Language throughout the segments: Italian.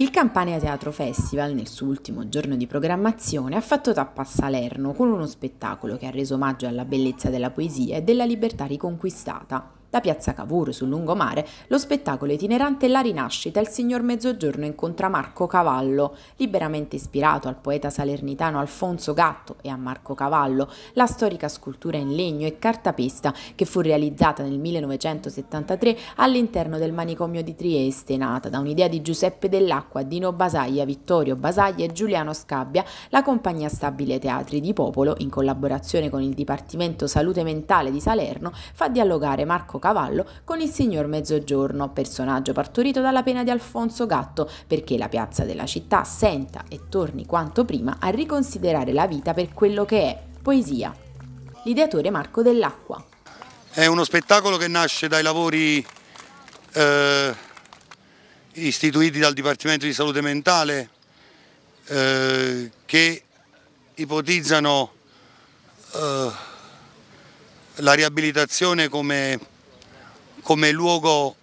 Il Campania Teatro Festival, nel suo ultimo giorno di programmazione, ha fatto tappa a Salerno con uno spettacolo che ha reso omaggio alla bellezza della poesia e della libertà riconquistata. Da Piazza Cavour, sul lungomare, lo spettacolo itinerante La rinascita, il signor Mezzogiorno incontra Marco Cavallo, liberamente ispirato al poeta salernitano Alfonso Gatto e a Marco Cavallo, la storica scultura in legno e cartapesta che fu realizzata nel 1973 all'interno del manicomio di Trieste, nata da un'idea di Giuseppe Dell'Acqua, Dino Basaglia, Vittorio Basaglia e Giuliano Scabbia, la compagnia stabile Teatri di Popolo, in collaborazione con il Dipartimento Salute Mentale di Salerno, fa dialogare Marco Marco Cavallo con il signor Mezzogiorno, personaggio partorito dalla pena di Alfonso Gatto, perché la piazza della città senta e torni quanto prima a riconsiderare la vita per quello che è, poesia. L'ideatore Marco dell'Acqua. È uno spettacolo che nasce dai lavori eh, istituiti dal Dipartimento di Salute Mentale eh, che ipotizzano eh, la riabilitazione come come luogo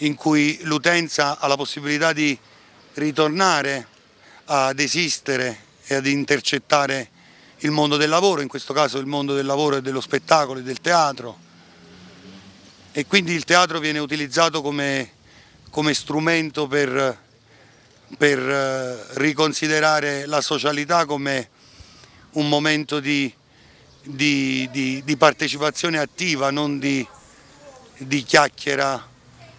in cui l'utenza ha la possibilità di ritornare ad esistere e ad intercettare il mondo del lavoro, in questo caso il mondo del lavoro e dello spettacolo e del teatro. E quindi il teatro viene utilizzato come, come strumento per, per eh, riconsiderare la socialità come un momento di, di, di, di partecipazione attiva, non di di chiacchiera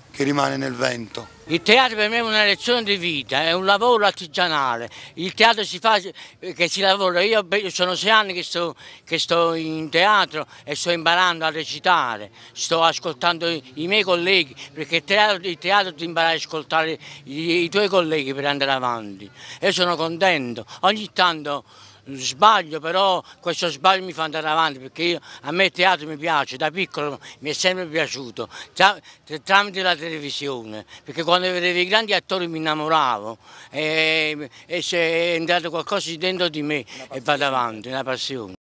che rimane nel vento. Il teatro per me è una lezione di vita, è un lavoro artigianale. Il teatro si fa che si lavora. Io sono sei anni che sto, che sto in teatro e sto imparando a recitare, sto ascoltando i, i miei colleghi, perché il teatro, il teatro ti impara ad ascoltare i, i tuoi colleghi per andare avanti. Io sono contento, ogni tanto sbaglio, però questo sbaglio mi fa andare avanti perché io, a me il teatro mi piace, da piccolo mi è sempre piaciuto, tra, tramite la televisione, perché quando quando vedevo i grandi attori mi innamoravo eh, e, e c'è entrato qualcosa dentro di me e vado avanti, una passione.